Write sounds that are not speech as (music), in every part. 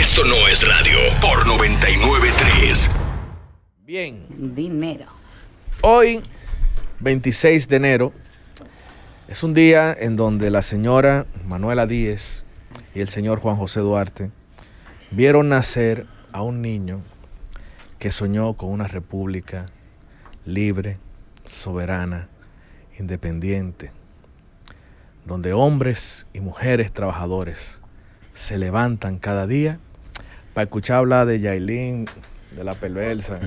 Esto no es radio por 993. Bien. Dinero. Hoy, 26 de enero, es un día en donde la señora Manuela Díez y el señor Juan José Duarte vieron nacer a un niño que soñó con una república libre, soberana, independiente, donde hombres y mujeres trabajadores se levantan cada día para escuchar hablar de Yailin, de la perversa.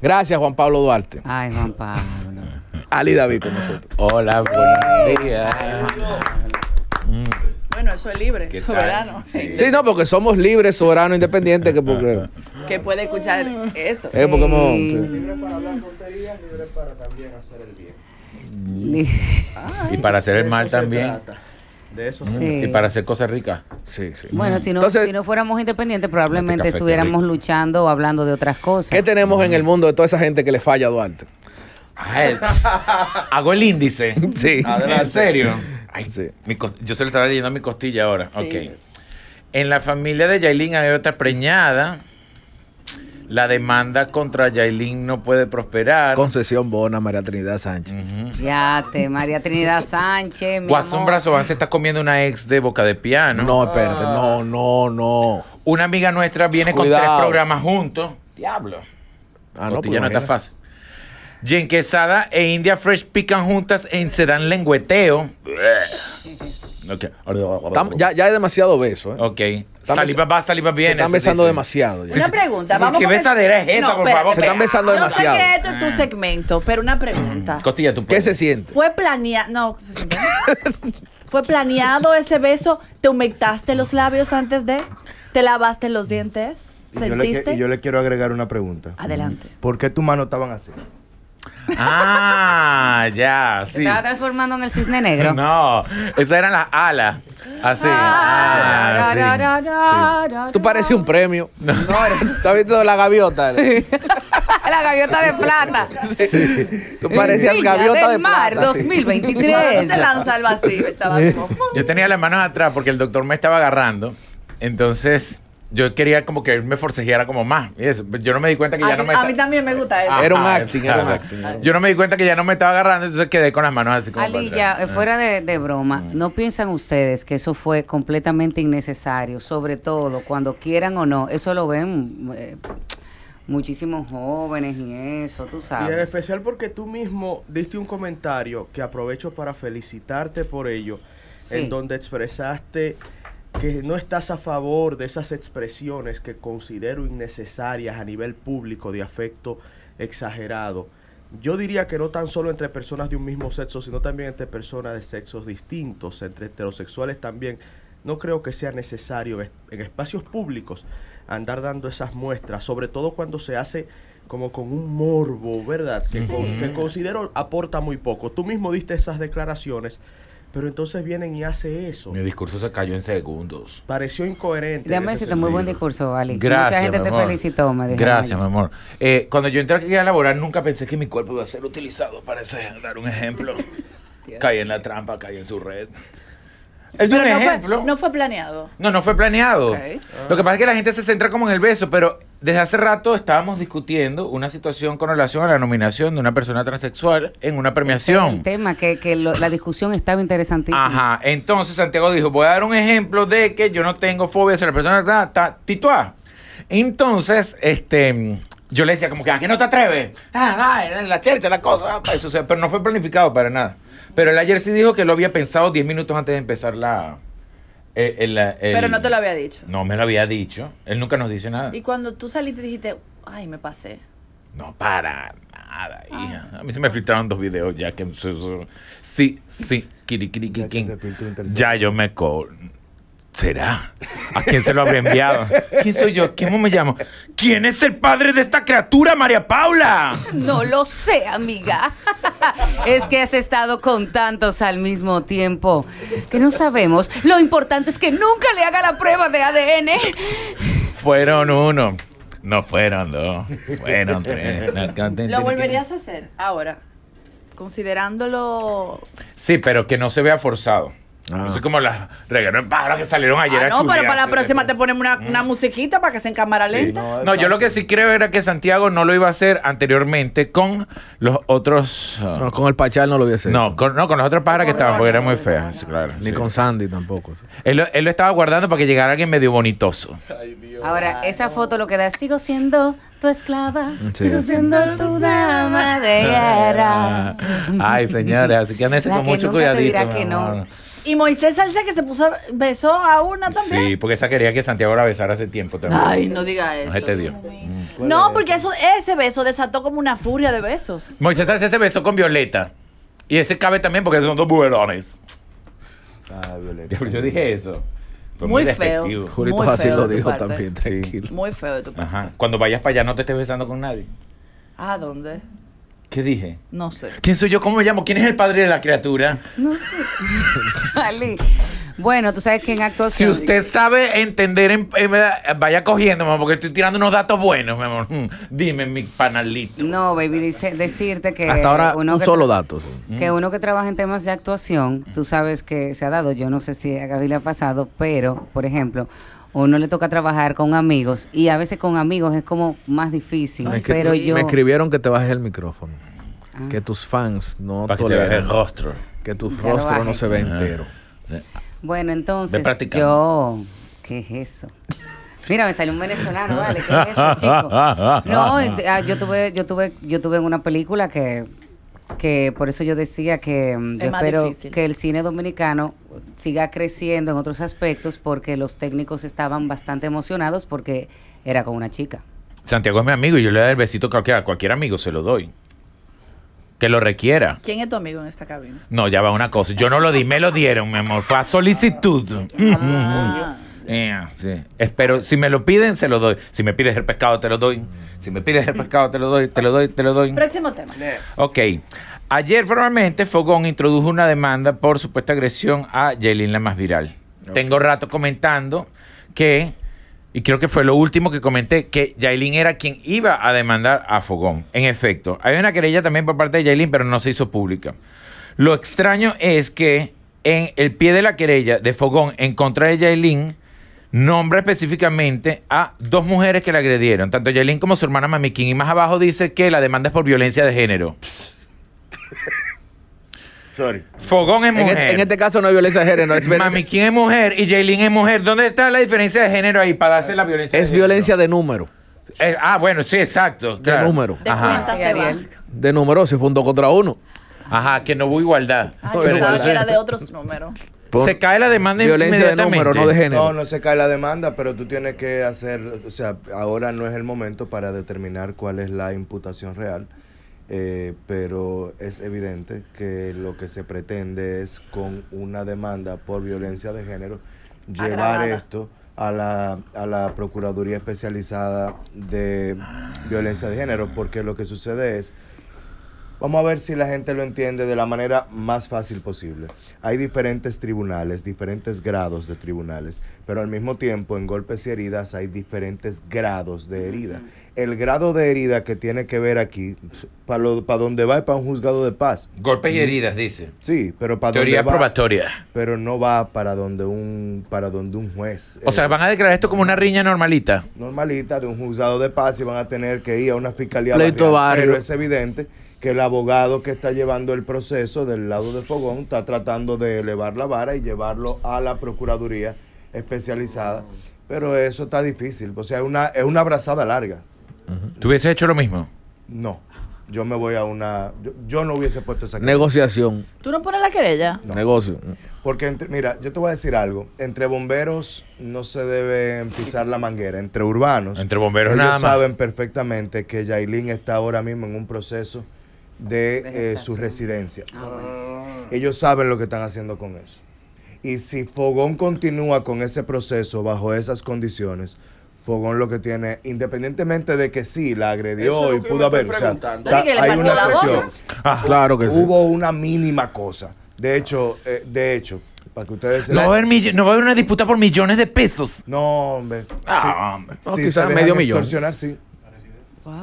Gracias, Juan Pablo Duarte. Ay, Juan Pablo. Ali David con nosotros. Hola, buenos días. Bueno, eso es libre, soberano. Sí. no, porque somos libres, soberanos, independientes, que porque... puede escuchar eso. porque como... para hablar libres para también hacer el bien. Y, para hacer el mal también eso. Mm. Y para hacer cosas ricas. Bueno, mm. si no, si no fuéramos independientes, probablemente estuviéramos luchando o hablando de otras cosas. ¿Qué tenemos en el mm. mundo de toda esa gente que le falla, a Duarte? hago el índice. (laughs) Sí. Adelante. En serio. yo se le estaba leyendo mi costilla ahora. Ok. En la familia de Yailin hay otra preñada la demanda contra Yailin no puede prosperar. Concesión Bona, María Trinidad Sánchez. Ya te, María Trinidad Sánchez. Mi Guasón amor. se está comiendo una ex de boca de piano. No, espérate, no, ah. no, no. Una amiga nuestra viene con tres programas juntos. Diablo. Ah, no, pues ya no está fácil. Jen Quesada e India Fresh pican juntas en Se dan lengüeteo. (laughs) Okay. Ya, ya, hay demasiado beso. ¿eh? Ok. Salí salí papá, viene. Se están besando demasiado. Una pregunta. vamos ¿Qué besadera es por favor? Se están besando demasiado. No sé que esto es tu mm. segmento, pero una pregunta. Mm, costilla, ¿tú ¿Qué se siente? Fue planeado. No, se siente. ¿Fue planeado ese beso? ¿Te humectaste los labios antes de? ¿Te lavaste los dientes? ¿Sentiste? y yo le quiero agregar una pregunta. Adelante. ¿Por qué tus manos estaban así? Ah, ya, sí. Estaba transformando en el cisne negro. (laughs) No, esas eran las alas. Así. Tú pareces un premio. No, has (laughs) viendo la gaviota? (laughs) la gaviota de plata. Sí. Tú parecías la gaviota de mar, 2023. Se lanza al vacío, Yo tenía las manos atrás porque el doctor me estaba agarrando. Entonces yo quería como que él me forcejeara como más. Pues, yo no me di cuenta que ya no me... A mí también me gusta eso. era un acting, era un acting. Yo no me di cuenta que ya no me estaba agarrando, entonces quedé con las manos así como... Ali, ya, fuera ah. de, broma, ah. ¿no piensan ustedes que eso fue completamente innecesario? Sobre todo, cuando quieran o no, eso lo ven... Eh, muchísimos jóvenes y eso, tú sabes. Y en especial porque tú mismo diste un comentario que aprovecho para felicitarte por ello, en donde expresaste que no estás a favor de esas expresiones que considero innecesarias a nivel público de afecto exagerado. Yo diría que no tan solo entre personas de un mismo sexo, sino también entre personas de sexos distintos, entre heterosexuales también. No creo que sea necesario en espacios públicos andar dando esas muestras, sobre todo cuando se hace como con un morbo, ¿verdad? Que, considero aporta muy poco. Tú mismo diste esas declaraciones pero entonces vienen y hace eso. Mi discurso se cayó en segundos. Pareció incoherente. Déjame decirte, muy buen discurso, Ali Mucha gente te felicitó, me Gracias, mi amor. Eh, cuando yo entré aquí a laborar, nunca pensé que mi cuerpo iba a ser utilizado para dar un ejemplo. (laughs) caí en la trampa, caí en su red. Es un no ejemplo. Fue, no fue planeado. No, no fue planeado. Lo que pasa es que la gente se centra como en el beso, pero desde hace rato estábamos discutiendo una situación con relación a la nominación de una persona transexual en una premiación. tema, que, la discusión estaba interesantísima. Ajá. Entonces Santiago dijo: Voy a dar un ejemplo de que yo no tengo fobia hacia la persona está tituada Entonces, este yo le decía como que, ¿a qué no te atreves? Ah, en la chercha, la cosa, eso, pero no fue planificado para nada. Pero él ayer sí dijo que lo había pensado 10 minutos antes de empezar la... Eh, eh, Pero no te lo había dicho. No me lo había dicho. Él nunca nos dice nada. Y cuando tú saliste dijiste, ay, me pasé. No, para nada, ah. hija. A mí se me filtraron dos videos ya que... Sí, sí, kiri, kiri, kiri, ya, ya yo me... ¿Será? ¿A quién se lo habré enviado? ¿Quién soy yo? ¿Cómo me llamo? ¿Quién es el padre de esta criatura, María Paula? No lo sé, amiga. Es que has estado con tantos al mismo tiempo que no sabemos. Lo importante es que nunca le haga la prueba de ADN. Fueron uno. No fueron dos. Fueron tres. ¿Lo volverías a hacer ahora? Considerándolo... Sí, pero que no se vea forzado. Ah. No las que salieron ayer. Ah, no, pero para la próxima te ponemos una, mm. musiquita para que se encamara cámara lenta. No, yo lo que sí creo era que Santiago no lo iba a hacer anteriormente con los otros. Ah, no, con el Pachal no lo hubiese a hacer no, con los otros pájaros que estaban, porque era muy feas. Ni con Sandy tampoco. Él, lo estaba guardando para que llegara alguien medio bonitoso. Ahora, esa foto lo que da, sigo siendo tu esclava, sigo siendo tu dama de (laughs) guerra. Ay, señores, así que andense con mucho cuidadito. que no. Y Moisés Salsa que se puso, besó a una también. Sí, porque esa quería que Santiago la besara hace tiempo también. Ay, no diga eso. Mm. No porque eso, ese beso desató como una furia de besos. Moisés Salsa se besó con Violeta. Y ese cabe también porque son dos buberones. Ay, Violeta. Yo dije eso. muy, muy feo. Jurito así lo dijo también, tranquilo. Muy feo de tu parte. Ajá. Cuando vayas para allá no te estés besando con nadie. ¿A dónde? ¿Qué dije? No sé. ¿Quién soy yo? ¿Cómo me llamo? ¿Quién es el padre de la criatura? No sé. (laughs) Ali. Bueno, tú sabes que en actuación. Si usted sabe entender, eh, vaya cogiendo, mamá, porque estoy tirando unos datos buenos, mi amor. (laughs) Mm, dime, mi panalito. No, baby, dice, decirte que. Hasta ahora, solo datos. Que uno que trabaja en temas de actuación, tú sabes que se ha dado, yo no sé si a le ha pasado, pero, por ejemplo o no le toca trabajar con amigos y a veces con amigos es como más difícil. pero yo... Me escribieron que te bajes el micrófono, ah. que tus fans no Para que el rostro, que tu rostro no se ve entero. Bueno, entonces yo, ¿qué es eso? Mira, me salió un venezolano, vale, ¿qué es eso, chico? (laughs) No, este, ah, yo tuve, yo tuve, yo tuve en una película que que por eso yo decía que mm, espero que el cine dominicano siga creciendo en otros aspectos porque los técnicos estaban bastante emocionados porque era con una chica. Santiago es mi amigo y yo le doy el besito a cualquier amigo se lo doy. Que lo requiera. ¿Quién es tu amigo en esta cabina? No, ya va una cosa. Yo no lo di, me lo dieron, mi amor. Fue a solicitud. Ah. Espero, si me lo piden, se lo doy. Si me pides el pescado, te lo doy. Si me pides el mm. pescado, te lo doy, te lo doy, te lo doy. Próximo tema. Ok. Ayer formalmente Fogón introdujo una demanda por supuesta agresión a Yelin la más viral. Tengo rato comentando que, y creo que fue lo último que comenté, que Yailin era quien iba a demandar a Fogón. En efecto, hay una querella también por parte de Yailin, pero no se hizo pública. Lo extraño es que en el pie de la querella de Fogón en contra de Yailin, nombra específicamente a dos mujeres que le agredieron, tanto Jaylin como su hermana Mamiquín. y más abajo dice que la demanda es por violencia de género. (laughs) Fogón es este- mujer. En, este caso no hay violencia de género. Es es mujer y Jaylin es mujer. ¿Dónde está la diferencia de género ahí para darse la violencia? Es violencia de número. Eh, ah, bueno, sí, exacto. De número. De de número, si fue un dos contra uno. Ajá, que no hubo igualdad. Ah, pero, no, que era de otros números se cae la demanda violencia de número, no de género. No, no se cae la demanda, pero tú tienes que hacer, o sea, ahora no es el momento para determinar cuál es la imputación real. Eh, pero es evidente que lo que se pretende es con una demanda por violencia de género llevar esto a la, a la Procuraduría Especializada de Violencia de Género, porque lo que sucede es Vamos a ver si la gente lo entiende de la manera más fácil posible. Hay diferentes tribunales, diferentes grados de tribunales, pero al mismo tiempo en golpes y heridas hay diferentes grados de herida. El grado de herida que tiene que ver aquí, para para donde va es para un juzgado de paz. Golpes y mm. heridas, dice. Sí, pero para donde va, probatoria. Pero no va para donde un, para donde un juez. O sea, eh, van a declarar esto como una riña normalita. Normalita de un juzgado de paz y van a tener que ir a una fiscalía. Pero es evidente que el abogado que está llevando el proceso del lado de Fogón está tratando de elevar la vara y llevarlo a la Procuraduría especializada. Pero eso está difícil, o sea, es una, es una abrazada larga. hubieses hecho lo mismo? No. Yo me voy a una. Yo, no hubiese puesto esa querella. Negociación. ¿Tú no pones la querella? Negocio. Porque, entre, mira, yo te voy a decir algo. Entre bomberos no se debe pisar la manguera. Entre urbanos. Entre bomberos nada saben perfectamente que Yailin está ahora mismo en un proceso de eh, su residencia. Ah, ah. Ellos saben lo que están haciendo con eso. Y si Fogón continúa con ese proceso bajo esas condiciones, Fogón lo que tiene, independientemente de que sí, la agredió y pudo haber. O sea, hay una cuestión ah, claro que Hubo una mínima cosa. De hecho, eh, de hecho, para que ustedes no, va a haber no va a haber una disputa por millones de pesos. No, hombre. si medio millón. sí.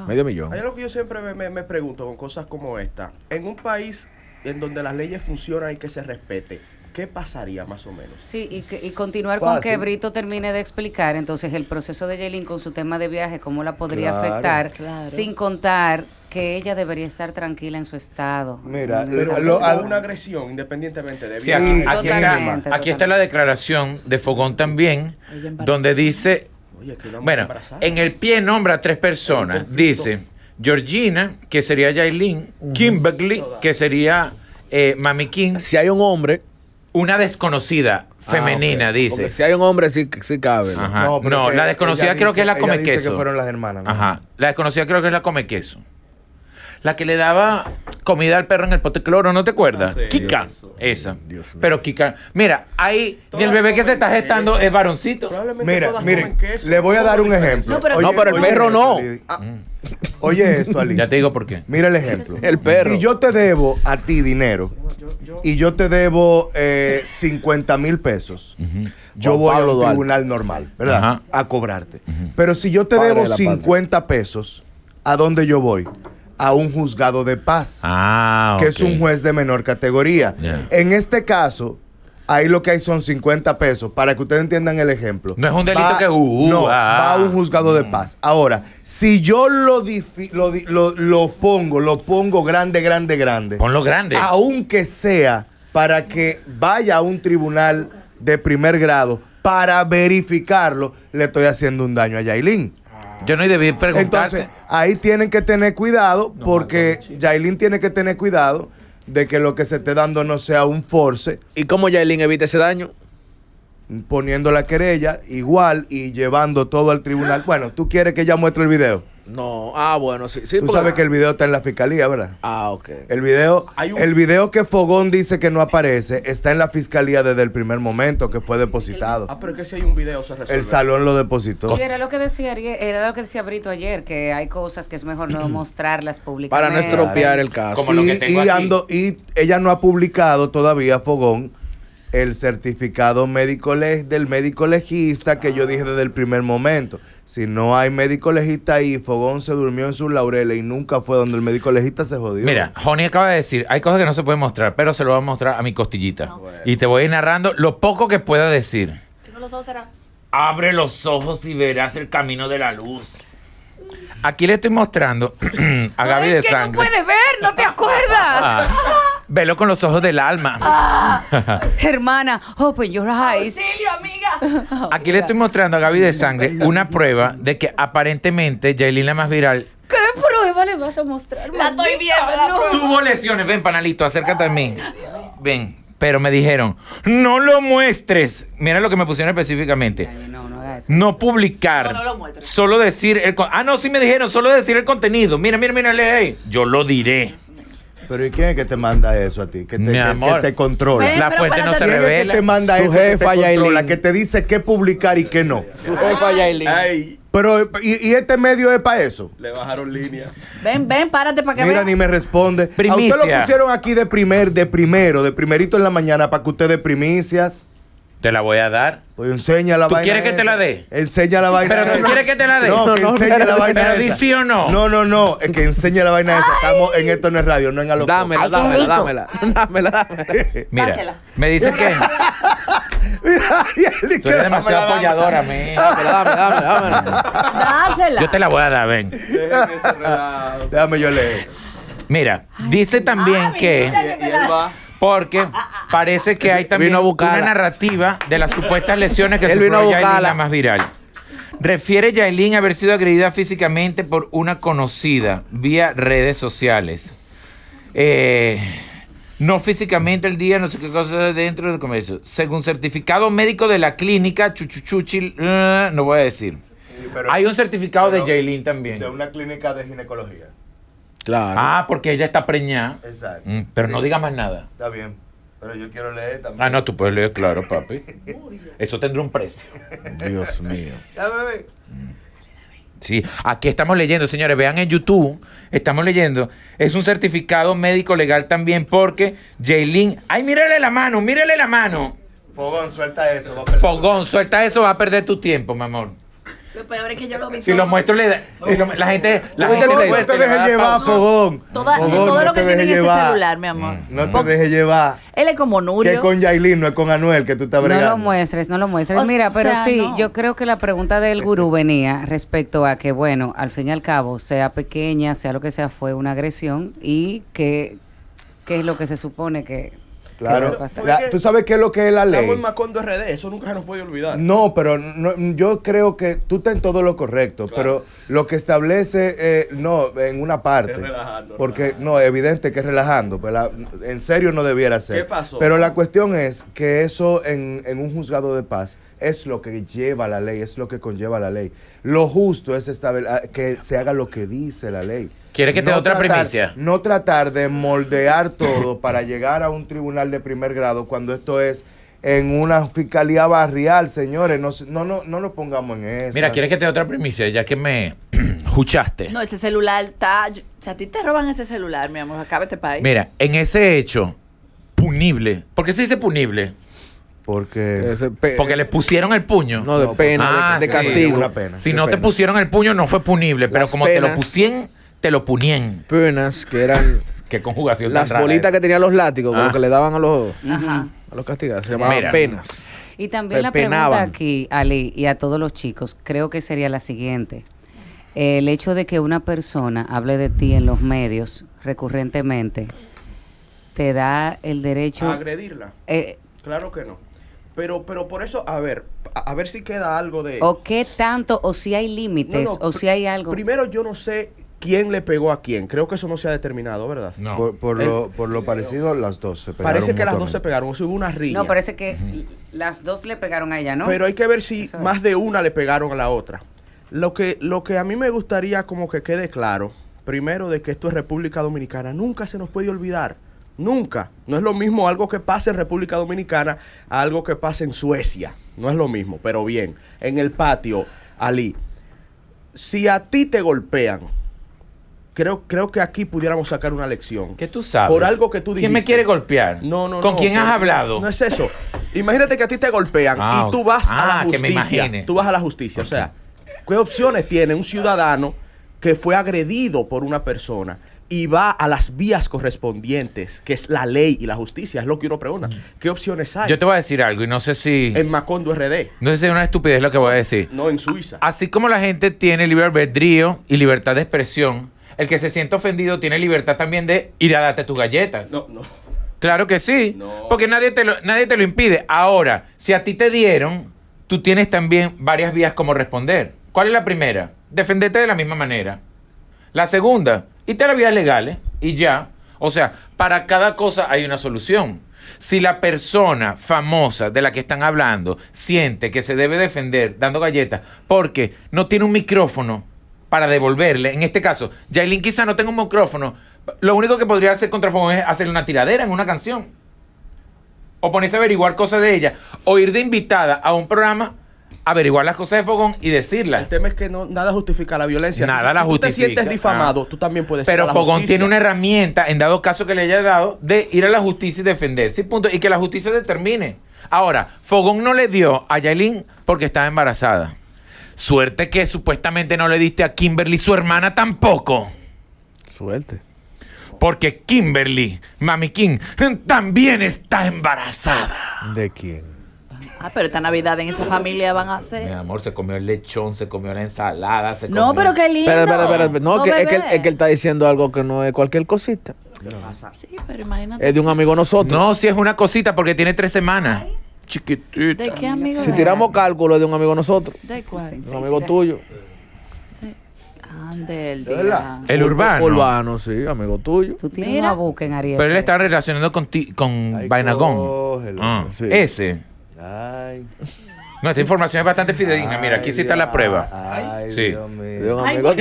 Medio millón. Es lo que yo siempre me, pregunto con cosas como esta. En un país en donde las leyes funcionan y que se respete, ¿qué pasaría más o menos? Sí, y, continuar con que Brito termine de explicar entonces el proceso de Yelin con su tema de viaje, cómo la podría afectar, sin contar que ella debería estar tranquila en su estado. Mira, mm. una agresión independientemente de viaje. Sí, aquí, aquí, está, la declaración de Fogón también, donde dice bueno, en el pie nombra tres personas. Dice Georgina, que sería Jailin, Kimberly, que sería eh, Mami King. Si hay un hombre. Una desconocida ah, femenina, dice. si hay un hombre, sí, cabe. No, la desconocida creo que es la come queso. Que fueron las hermanas. Ajá. La desconocida creo que es la come queso. La que le daba comida al perro en el pote cloro, ¿no te acuerdas? Ah, Kika, esa. Dios Pero Kika, mira, ahí el bebé que se está gestando es varoncito. Mira, miren, le voy a dar un ejemplo. No, pero, el perro no. Ah. Mm. Oye esto, Ali. Ya te digo por qué. Mira el ejemplo. El perro. Si yo te debo a ti dinero y yo te debo 50 eh, mil pesos, yo voy a tribunal normal, ¿verdad? A cobrarte. Pero si yo te debo 50 pesos, ¿a dónde yo voy? a un juzgado de paz, ah, que es un juez de menor categoría. En este caso, ahí lo que hay son 50 pesos, para que ustedes entiendan el ejemplo. No es un delito que... Uh, uh, va a ah. un juzgado de mm. paz. Ahora, si yo lo, lo, lo, pongo, lo pongo grande, grande, grande. grande. Aunque sea para que vaya a un tribunal de primer grado para verificarlo, le estoy haciendo un daño a Yailin. Yo no debí preguntarte. Entonces, ahí tienen que tener cuidado porque Jailin tiene que tener cuidado de que lo que se esté dando no sea un force. ¿Y cómo Jailin evita ese daño? Poniendo la querella igual y llevando todo al tribunal. Bueno, ¿tú quieres que ya muestre el video? No, ah, bueno, sí. sí Tú sabes que el video está en la fiscalía, ¿verdad? Ah, ok. El video, el video que Fogón dice que no aparece está en la fiscalía desde el primer momento que fue depositado. Ah, pero que si hay un video se resuelve. El salón lo depositó. era lo que decía, era lo que decía Brito ayer, que hay cosas que es mejor no (clears throat) mostrarlas públicamente. Para no estropear el caso. Como y, lo que y ella no ha publicado todavía, Fogón, el certificado médico del médico legista que yo dije desde el primer momento. Si no hay médico legista ahí, Fogón se durmió en sus laureles y nunca fue donde el médico legista se jodió. Mira, Joni acaba de decir, hay cosas que no se pueden mostrar, pero se lo voy a mostrar a mi costillita. Ah, y te voy a ir narrando lo poco que pueda decir. Tengo los ojos cerrados. Abre los ojos y verás el camino de la luz. Aquí le estoy mostrando (clears throat) a Gaby es de que No puedes ver, no te acuerdas. Ah. Velo con los ojos del alma. Ah, hermana, open oh, pues your eyes. ¡Auxilio, amiga! (laughs) Aquí le estoy mostrando a Gaby de Sangre una prueba de que aparentemente Jailina la más viral. ¿Qué prueba le vas a mostrar? La estoy viendo, Tuvo lesiones. Ven, panalito, acércate a mí. Ven. Pero me dijeron, no lo muestres. Mira lo que me pusieron específicamente. No, publicar. No, no lo solo decir el... ah, no, sí me dijeron, solo decir el contenido. Mira, mira, mira, lee. Yo lo diré. Pero ¿y quién es que te manda eso a ti? Que te, controla. La fuente no se ¿Quién es que te manda eso? que te controla, que te dice qué publicar y qué no. Su Pero, ¿y, este medio es para eso? le bajaron línea. Ven, ven, párate para que Mira, ni me responde. A usted lo pusieron aquí de primer, de primero, de primerito en la mañana para que usted primicias. Te la voy a dar. Pues enseña la ¿Tú vaina. ¿Quieres que te la dé? Enseña la vaina. Pero tú quieres que te la dé. No, que enseña la vaina. Pero di sí o no. No, no, no. Es que enseña la vaina esa. Estamos en esto no es radio, no en algo. Dámela, dámela, dámela, (laughs) dámela, dámela. Mira, Pásela. me dice que. (laughs) Mira, Ariel, tú eres demasiado dámela, apoyadora, mí. Dámela, dámela, dámela. Dásela. Yo te la voy a dar, ven. Déjame yo leer. Mira, dice también ah, que. Porque parece que hay también una narrativa de las supuestas lesiones que sufrió Yailin, la más viral. Refiere Yailin haber sido agredida físicamente por una conocida vía redes sociales. Eh, no físicamente el día, no sé qué cosa dentro del comercio. Según certificado médico de la clínica, chuchuchuchi, eh, no voy a decir. Hay un certificado de Jaylin también. De una clínica de ginecología. Claro. Ah, porque ella está preñada. Exacto. Mm, pero no diga más nada. Está bien. Pero yo quiero leer también. Ah, no, tú puedes leer, claro, papi. (laughs) Eso tendrá un precio. Dios mío. (laughs) Ya, bebé. Sí, aquí estamos leyendo, señores, vean en YouTube, estamos leyendo. Es un certificado médico legal también porque Jaylin... ¡Ay, mírale la mano, mírale la mano! Fogón, suelta eso. Fogón, suelta eso, va a perder tu tiempo, mi amor que yo lo vi. Si lo muestro, le da, la gente. no, te dejes llevar, fogón. todo lo que tiene en ese celular, mi amor. Mm, no te deje llevar. Él es como Nurio. Que con Yailin, no es con Anuel, que tú estás bregando. No lo muestres, no lo muestres. Mira, pero sí, yo creo que la pregunta del gurú venía respecto a que, bueno, al fin y al cabo, sea pequeña, sea lo que sea, fue una agresión y que, que es lo que se supone que Claro. ¿Tú sabes qué es lo que es la ley? Estamos en Macondo RD, eso nunca se nos puede olvidar. No, pero yo creo que tú estás en todo lo correcto, pero lo que establece, eh, no, en una parte. relajando. Porque, no, evidente que es relajando, pero pues en serio no debiera ser. ¿Qué pasó? Pero la cuestión es que eso en, un juzgado de paz es lo que lleva la ley, es lo que conlleva la ley. Lo justo es ah, que se haga lo que dice la ley. ¿Quieres que te dé otra primicia? No tratar de moldear todo (coughs) para llegar a un tribunal de primer grado cuando esto es en una fiscalía barrial, señores. No, no, no, pongamos en eso. Mira, ¿quieres que te dé otra primicia? Ya que me (clears throat) escuchaste No, ese celular está... O sea, a ti te roban ese celular, mi amor. vete para ahí. Mira, en ese hecho, punible. ¿Por qué se dice punible? Porque, porque le pusieron el puño. No, de pena, ah, de, castigo. si no te pusieron el puño, no fue punible. Pero como te lo pusieron te lo punían. Penas, que eran. Qué conjugación Las bolitas eh. que tenían los látigos, como ah. que le daban a los, a los castigados. Se llamaban penas. Y también la penaban. aquí, Ali, y a todos los chicos, creo que sería la siguiente. El hecho de que una persona hable de ti en los medios recurrentemente, ¿te da el derecho... a agredirla. Eh, claro que no. Pero, pero por eso, a ver, a, ver si queda algo de. ¿O qué tanto? ¿O si hay límites? ¿O si hay algo? Primero, yo no sé quién le pegó a quién. Creo que eso no se ha determinado, ¿verdad? No. Por, eh, lo, por lo, parecido, las dos se pegaron. Parece que las dos se pegaron, hubo una riña. No, parece que las dos le pegaron a ella, ¿no? Pero hay que ver si más de una le pegaron a la otra. Lo que, lo que a mí me gustaría como que quede claro, primero de que esto es República Dominicana, nunca se nos puede olvidar. Nunca. No es lo mismo algo que pase en República Dominicana a algo que pase en Suecia. No es lo mismo, pero bien. En el patio, Ali, si a ti te golpean, creo, creo que aquí pudiéramos sacar una lección. ¿Qué tú sabes. Por algo que tú dijiste. ¿Quién me quiere golpear? No, no, ¿Con no. ¿Con quién has hablado? No es eso. Imagínate que a ti te golpean y ah, tú vas a la ah, justicia. Que tú vas a la justicia. O sea, ¿qué opciones tiene un ciudadano que fue agredido por una persona? Y va a las vías correspondientes, que es la ley y la justicia, es lo que uno pregunta. Mm. ¿Qué opciones hay? Yo te voy a decir algo y no sé si. En Macondo RD. No sé si es una estupidez lo que voy a decir. No, en Suiza. Así como la gente tiene libre albedrío y libertad de expresión, el que se siente ofendido tiene libertad también de ir a darte tus galletas. No, no. Claro que sí. Porque nadie te, lo, nadie te lo impide. Ahora, si a ti te dieron, tú tienes también varias vías como responder. ¿Cuál es la primera? Defenderte de la misma manera. La segunda, y te las vías legales y ya. O sea, para cada cosa hay una solución. Si la persona famosa de la que están hablando siente que se debe defender dando galletas porque no tiene un micrófono para devolverle. En este caso, Jailin quizá no tenga un micrófono. Lo único que podría hacer contra Fogón es hacerle una tiradera en una canción. O ponerse a averiguar cosas de ella. O ir de invitada a un programa averiguar las cosas de Fogón y decirlas. El tema es que no, nada justifica la violencia. Nada la justicia. Si tú te sientes difamado, ah. tú también puedes Pero Fogón tiene una herramienta, en dado caso que le haya dado, de ir a la justicia y defenderse. Y, punto, y que la justicia determine. Ahora, Fogón no le dio a Yailin porque estaba embarazada. Suerte que supuestamente no le diste a Kimberly su hermana tampoco. Suerte. Porque Kimberly, Mami King, también está embarazada. ¿De quién? Ah, pero esta Navidad en esa familia van a ser Mi amor, se comió el lechón, se comió la ensalada, se comió... No, pero qué lindo. no, que, es, que, él, está diciendo algo que no es cualquier cosita. Sí, pero imagínate. Es de un amigo nosotros. No, si es una cosita porque tiene tres semanas chiquitita. Si tiramos cálculo de un amigo nosotros. ¿De Un amigo tuyo. Ah, Del el urbano. Urbano, sí, amigo tuyo. Tú tienes una buca en Ariel. Pero él está relacionado con, ti, con Vainagón. Ah, ese. No, esta información es bastante fidedigna. Mira, aquí sí está la prueba. Ay, Dios mío. Ay, Ay, Dios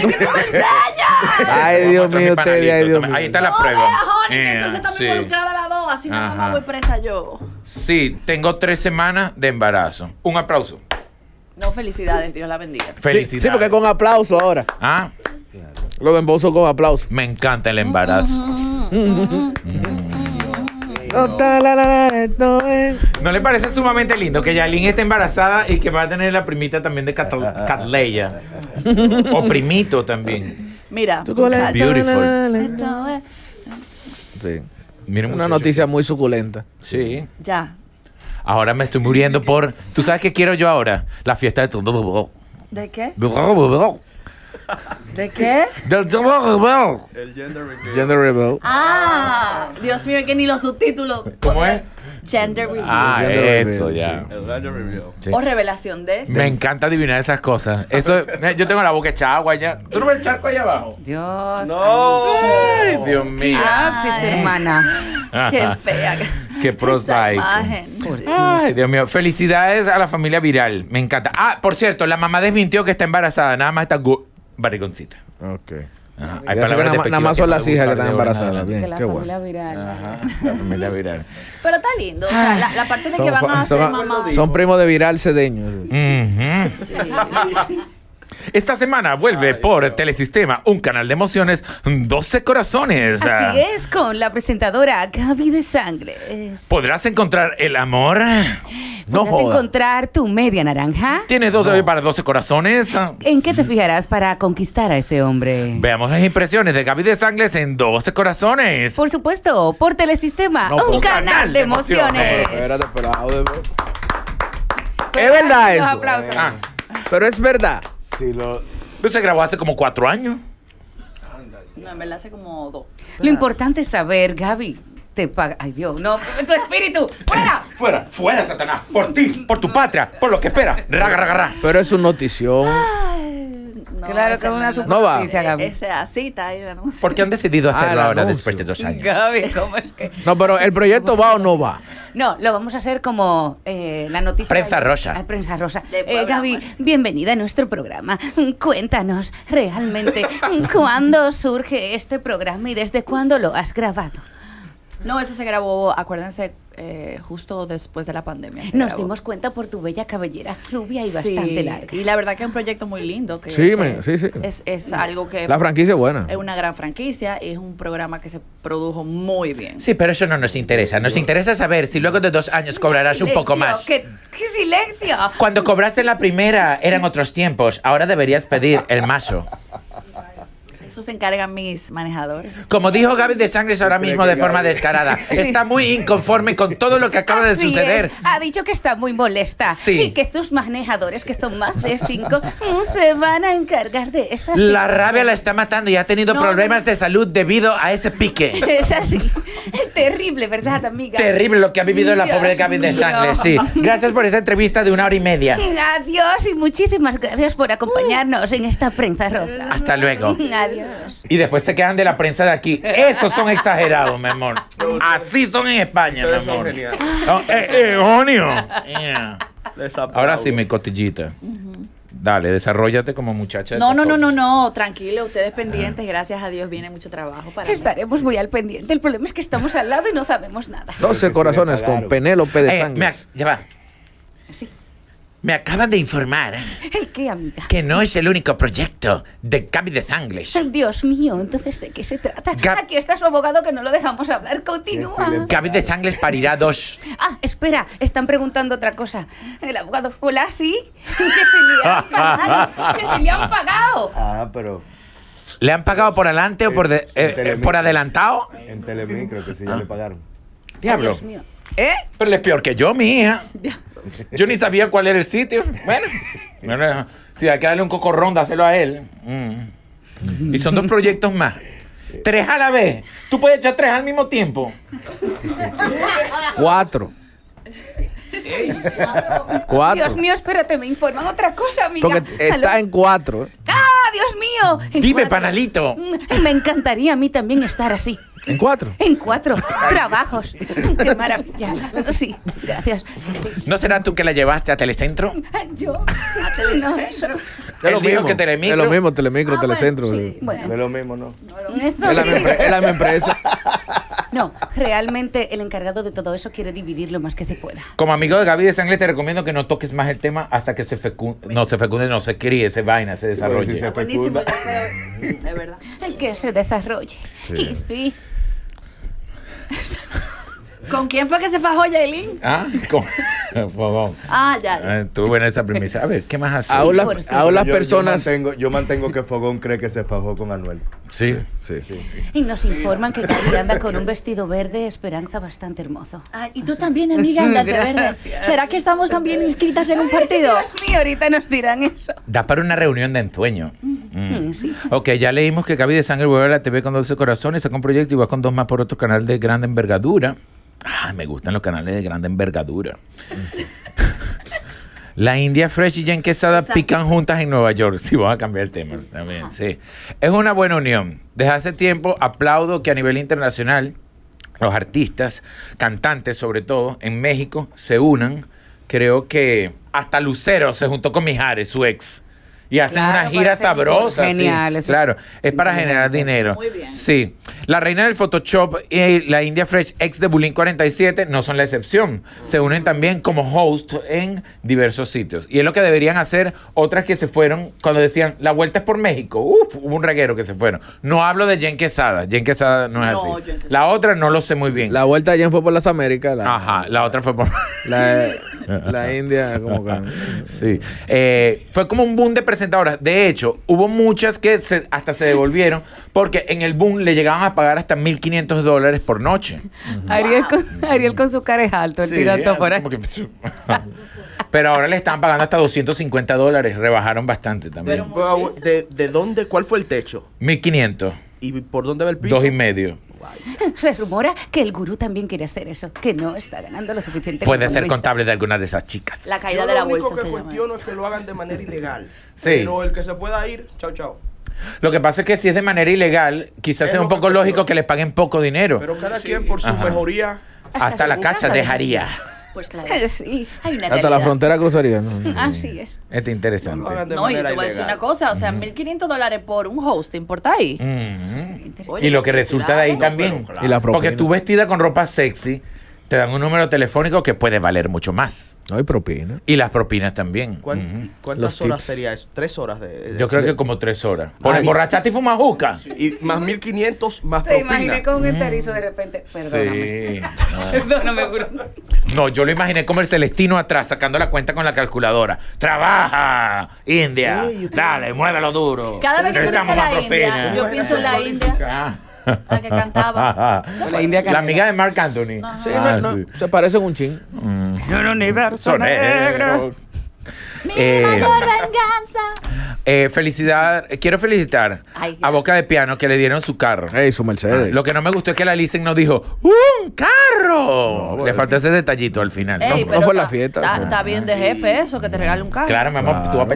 mío, ay, Dios mío. Ahí está la prueba. entonces sí. Eh, involucradas la dos, así no me voy presa yo. Sí, tengo tres semanas de embarazo. Un aplauso. No, felicidades, Dios la bendiga. Felicidades. Sí, porque con aplauso ahora. Ah. Lo embozo con aplauso. Me encanta el embarazo. Mm. Mm. Oh, ¿No le parece sumamente lindo que Yalin esté embarazada y que va a tener la primita también de Catleya? o primito también. Mira, beautiful. Una noticia muy suculenta. Sí. Ya. Ahora me estoy muriendo por. ¿Tú sabes qué quiero yo ahora? La fiesta de. ¿De qué? (laughs) ¿De qué? Del gender rebel. El gender reveal. Gender reveal. Ah, Dios mío, que ni los subtítulos. ¿Cómo es? Gender reveal. Ah, eso, ya. El gender reveal. O revelación de eso. Me encanta adivinar esas cosas. Eso, yo tengo la boca echada, guaya. ¿Tú no ves el charco allá abajo? Dios. No. Dios mío. Gracias, hermana. Qué fea. Qué prosaico. Ay, Dios mío. Felicidades a la familia viral. Me encanta. Ah, por cierto, la mamá desmintió que está embarazada. Nada más está Bariconcita. Ok. Ajá. Hay nada, más son las hijas que están embarazadas. Bien, la familia viral. (laughs) la familia viral. Pero está lindo. O sea, ah. la, parte de que van a ser mamás. Son primos de viral cedeño. sí. Esta semana vuelve por Telesistema, un canal de emociones, 12 corazones. Así ah. es, con la presentadora Gaby de Sangre. ¿Podrás encontrar el amor? No ¿Podrás encontrar tu media naranja? ¿Tienes dos para 12 corazones? Ah. ¿En qué te fijarás para conquistar a ese hombre? Veamos las impresiones de Gaby de Sangles en 12 corazones. Por supuesto, por Telesistema, un, canal, de emociones. Ah, pues es verdad eso. Pero es verdad. Sí, lo... Pero se grabó hace como cuatro años. No, me la hace como dos. Lo importante es saber, Gaby, te paga. Ay, Dios, no, tu espíritu, fuera. fuera, fuera, Satanás. Por ti, por tu patria, por lo que espera. Raga, raga, raga. Pero es una notición. Ay claro que es una no, no va. Esa así ah, ¿Por qué han decidido ah, hacerlo ahora después de dos años? Gaby, ¿cómo es que? No, pero ¿el proyecto va o no va? No, lo vamos a hacer como eh, la noticia. Prensa rosa. Ah, prensa rosa. Eh, Gaby, bienvenida a nuestro programa. Cuéntanos realmente (laughs) cuándo surge este programa y desde cuándo lo has grabado. No, eso se grabó, acuérdense, eh, justo después de la pandemia. Nos dimos cuenta por tu bella cabellera rubia y bastante larga. Y la verdad que es un proyecto muy lindo. Eh, sí, sí, sí. Es, algo que... La franquicia es buena. Es una gran franquicia y es un programa que se produjo muy bien. Sí, pero eso no nos interesa. Nos interesa saber si luego de dos años cobrarás un poco más. ¡Qué, qué silencio! Cuando cobraste la primera eran otros tiempos. Ahora deberías pedir el mazo se encargan mis manejadores. Como dijo Gaby de Sangres ahora mismo de forma descarada, (laughs) está muy inconforme con todo lo que acaba de suceder. Ha dicho que está muy molesta y que tus manejadores, que son más de cinco, mm, se van a encargar de eso. La rabia la está matando y ha tenido problemas de salud debido a ese pique. (laughs) Es así. Terrible, ¿verdad, amiga? Terrible lo que ha vivido la pobre Gaby de Sangres, sí. Gracias por esa entrevista de una hora y media. Adiós y muchísimas gracias por acompañarnos en esta prensa rosa. Hasta luego. Adiós. Y después se quedan de la prensa de aquí. Esos son exagerados, mi amor. Así son en España, mi amor. eh, eh Ahora sí, mi cotillita. Dale, desarrollate como muchacha. no, no, no, no, tranquilo, ustedes pendientes, gracias a Dios viene mucho trabajo para Estaremos muy al pendiente. El problema es que estamos al lado y no sabemos nada. 12 corazones con Penélope de eh, Sangre. ya va. Sí. Me acaban de informar. ¿El qué, amiga? Que no es el único proyecto de Gaby de Zangles. Dios mío, entonces, ¿de qué se trata? Aquí está su abogado que no lo dejamos hablar. Continúa. Gaby de Zangles parirá dos. Ah, espera, están preguntando otra cosa. El abogado, hola, ¿sí? Que se le han pagado. que se le han pagado. Ah, pero... ¿Le han pagado por adelante o por, eh, eh, por adelantado? En Telemicro, que sí, ya le pagaron. Diablo. Dios mío. ¿Eh? Pero él es peor que yo, mi Yo ni sabía cuál era el sitio. Bueno, si hay que darle un cocorrón, dáselo a él. Mm. Y son dos proyectos más. Tres a la vez. Tú puedes echar tres al mismo tiempo. Cuatro. cuatro. Dios mío, espérate, me informan otra cosa, amiga. Porque está en cuatro. ¡Ah, Dios mío! Dime, panalito. Mm, me encantaría a mí también estar así. ¿En cuatro? En cuatro (laughs) trabajos. (laughs) Qué maravilla. Sí, gracias. ¿No será tú que la llevaste a Telecentro? Yo, (laughs) a Telecentro. No, es lo mismo que Telemicro. Es lo mismo, Telemicro, ah, Telecentro. Bueno, Es lo mismo, ¿no? Es la, misma empresa. No, realmente el encargado de todo eso quiere dividir lo más que se pueda. Como amigo de Gaby de Sangre, te recomiendo que no toques más el tema hasta que se fecunde, no se fecunde, no se críe, se vaina, se desarrolle. Sí, se verdad. El que se desarrolle. Y sí. ¿Con quién fue que se fajó Jaylin? Ah, con... (laughs) (laughs) fogón. Ah, ya. Estuvo eh, esa premisa. A ver, ¿qué más hace? las personas. Yo mantengo, que Fogón cree que se fajó con Anuel. Sí, sí. Y nos informan que Gaby anda con un vestido verde esperanza bastante hermoso. Ah, y tú también, amiga, (laughs) andas de verde. ¿Será que estamos también inscritas en un partido? Dios mío, ahorita nos dirán eso. Da para una reunión de ensueño. Mm, mm. Sí. Ok, ya leímos que Gaby de Sangre vuelve a la TV con 12 corazones, saca un proyecto y va con dos más por otro canal de grande envergadura. Ah, me gustan los canales de grande envergadura. La India Fresh y Jen Quesada pican juntas en Nueva York. Sí, vamos a cambiar el tema también, sí. Es una buena unión. Desde hace tiempo aplaudo que a nivel internacional los artistas, cantantes sobre todo, en México se unan. Creo que hasta Lucero se juntó con Mijares, su ex y hacen una gira sabrosa. Genial, sí. Claro, es, para generar dinero. Muy bien. Sí. La reina del Photoshop y la India Fresh, ex de Bulín 47, no son la excepción. Se unen también como host en diversos sitios. Y es lo que deberían hacer otras que se fueron cuando decían la vuelta es por México. Uf, hubo un reguero que se fueron. No hablo de Jen Quesada. Jen Quesada no es no, así. la otra no lo sé muy bien. La vuelta de Jen fue por las Américas. Ajá, la otra fue por. La, (laughs) India, como que. Sí. Eh, fue como un boom de presentación de hecho, hubo muchas que se, hasta se devolvieron porque en el boom le llegaban a pagar hasta 1.500 dólares por noche. Ariel, con, su cara es alto, el pirata Pero ahora le están pagando hasta 250 dólares, rebajaron bastante también. ¿De, ¿De dónde? ¿Cuál fue el techo? 1.500. ¿Y por dónde va el piso? Dos y medio. (laughs) Se rumora que el gurú también quiere hacer eso, que no está ganando lo suficiente. Puede ser contable de alguna de esas chicas. La caída de la bolsa. Lo único que cuestiono es que lo hagan de manera ilegal. Sí. Pero el que se pueda ir, chao, chao. Lo que pasa es que si es de manera ilegal, quizás sea un poco lógico que les paguen poco dinero. Pero cada quien por su mejoría. hasta la casa dejaría. Pues claro. (laughs) Hasta la frontera cruzaría. No, ah, sí, es. Este interesante. No, y te voy a decir una cosa, o sea, 1.500 dólares por un host, ¿te importa ahí? Mm. Pues, y lo que resulta de ahí también. Porque tú vestida con ropa sexy te dan un número telefónico que puede valer mucho más. No hay propina. Y las propinas también. ¿Cuántas horas sería eso? ¿Tres horas? De, Yo creo que como tres horas. Por borrachate y fuma juca. Y más 1500 más propina. Te imaginé con un esterizo mm. de repente. Perdóname. (laughs) Perdóname, No, yo lo imaginé como el Celestino atrás, sacando la cuenta con la calculadora. ¡Trabaja, India! Dale, muévelo duro. Cada vez que tú dices la India, yo pienso en la India. Ah. La que cantaba. (laughs) la, India la amiga de Mark Anthony. Sí, no, ah, se parece un ching Mm. un universo negro. Mi eh, venganza. Eh, felicidad, eh, quiero felicitar a Boca de Piano que le dieron su carro. Ey, su Mercedes. Ah, lo que no me gustó es que la Lisen no dijo ¡Un carro! Le pues. faltó ese detallito al final. no, fue la fiesta. Está bien de jefe eso, que te regale un carro. Claro, mi amor, tú a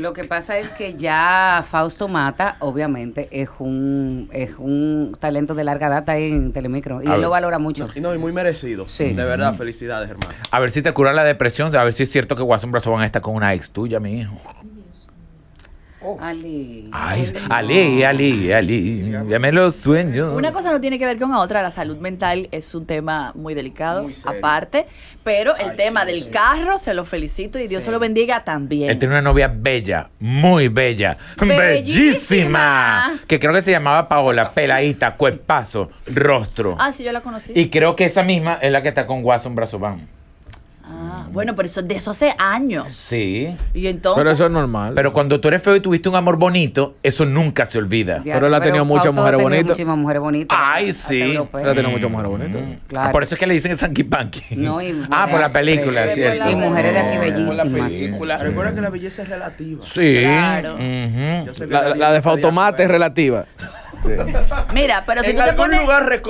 lo que pasa es que ya Fausto Mata, obviamente, es un, es un talento de larga data en Telemicro. Y él lo valora mucho. y, muy merecido. De verdad, mm. felicidades, hermano. A ver si te cura la depresión. A ver si es cierto que Guasón Brazo van a estar con una ex tuya, mi hijo. Oh. Ali. Ali, Ali, Ali, los sueños. Una cosa no tiene que ver con la otra, la salud mental es un tema muy delicado, aparte, pero el tema del carro se lo felicito y Dios se lo bendiga también. Él tiene una novia bella, muy bella, bellísima, que creo que se llamaba Paola, (laughs) peladita, cuerpazo, rostro. Ah, sí, yo la conocí. Y creo que esa misma es la que está con brazo Bam. Ah, bueno, pero eso, de eso hace años. Sí. Y entonces. Pero eso es normal. Pero cuando tú eres feo y tuviste un amor bonito, eso nunca se olvida. pero él ha tenido muchas mujeres bonitas. Muchísimas eh, mujeres bonitas. Ay, sí. Él ha tenido muchas mujeres bonitas. Por eso es que le dicen Sanky Panky. (laughs) No, y ah, por la película, cierto Y mujeres de aquí bellísimas. Por la película. Recuerda que la belleza es relativa. Sí. Claro. la, la, de Fautomate es relativa. (laughs) Este, Mira, pero si tú, te pones,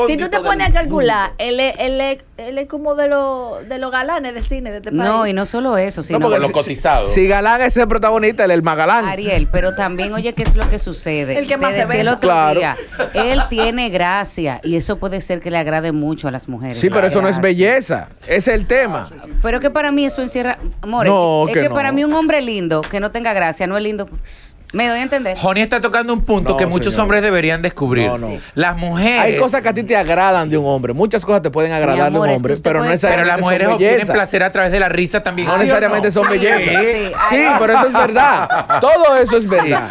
si te pones a calcular, él es, como de los de los galanes de cine de este No, y no solo eso, sino de los cotizados. Si, Galán es el protagonista, él es el más galán. Ariel, pero también, oye, ¿qué es lo que sucede? El que más se ve. El otro día, él tiene gracia y eso puede ser que le agrade mucho a las mujeres. Sí, pero eso no es belleza, es el tema. Ah, pero que para mí eso encierra. More, es que, para mí un hombre lindo que no tenga gracia no es lindo. Me doy a entender. Joni está tocando un punto que muchos hombres deberían descubrir. Las mujeres. Hay cosas que a ti te agradan de un hombre. Muchas cosas te pueden agradar de un hombre, pero no necesariamente. Pero las mujeres obtienen placer a través de la risa también. No necesariamente son belleza. Sí, sí pero eso es verdad. (laughs) Todo eso es verdad.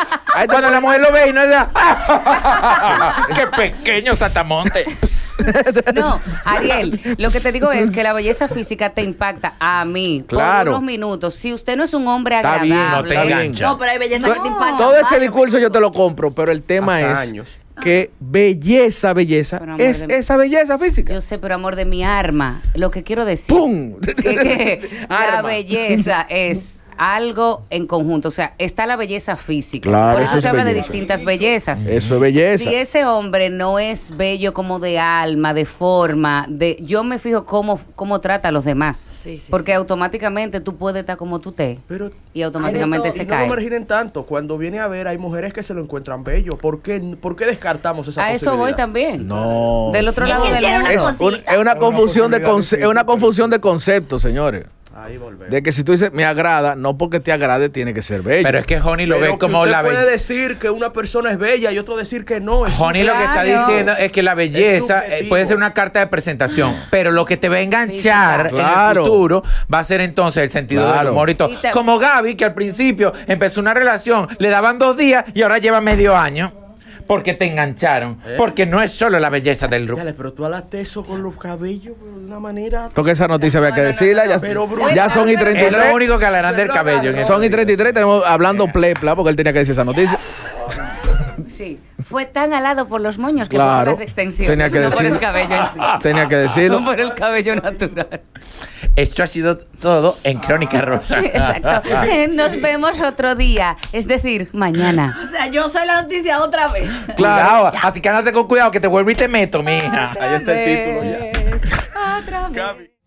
Cuando la mujer lo ve y no es la. (laughs) ¡Qué pequeño satamonte! (laughs) (laughs) No, Ariel, lo que te digo es que la belleza física te impacta a mí claro. por unos minutos. Si usted no es un hombre agradable, no, pero hay belleza que te impacta. Todo ese discurso yo te lo compro, pero el tema es que ah. belleza, belleza es esa belleza física. Yo sé, pero amor de mi arma, lo que quiero decir. ¡Pum! que (laughs) la belleza es algo en conjunto. O sea, está la belleza física. Claro, Por eso, se habla de distintas bellezas. Eso es belleza. Si ese hombre no es bello como de alma, de forma, de yo me fijo cómo, cómo trata a los demás. porque automáticamente tú puedes estar como tú te y automáticamente se y cae. No marginen tanto. Cuando viene a ver, hay mujeres que se lo encuentran bello. ¿Por qué, descartamos esa a A eso voy también. No. Del otro lado del mundo. una confusión de es una confusión de conceptos, señores. De que si tú dices, me agrada, no porque te agrade, tiene que ser bella Pero es que Honey lo ve como la belleza. puede decir que una persona es bella y otro decir que no. Es Honey lo que está diciendo es que la belleza eh, puede ser una carta de presentación, ah. pero lo que te va a enganchar en el futuro va a ser entonces el sentido del amor y todo. Como Gaby, que al principio empezó una relación, le daban dos días y ahora lleva medio año porque te engancharon. Eh. Porque no es solo la belleza del rubio. Dale, pero tú hablaste eso con los cabellos de una manera. Porque esa noticia había que decirla. ya, pero, ya son y 33. Es lo único que hablarán del cabello. Este son y 33, tenemos hablando plepla, porque él tenía que decir esa noticia sí. Fue tan alado por los moños que claro, por las extensiones, extensión. Tenía que (laughs) por el cabello en sí. Tenía que decirlo. (laughs) No por el cabello natural. Esto ha sido todo en Crónica ah. Rosa. Exacto. (laughs) Eh, nos vemos otro día, es decir, mañana. O sea, yo soy la noticia otra vez. Claro, así que andate con cuidado que te vuelvo y te meto, mija. Ahí está el título ya. Otra vez.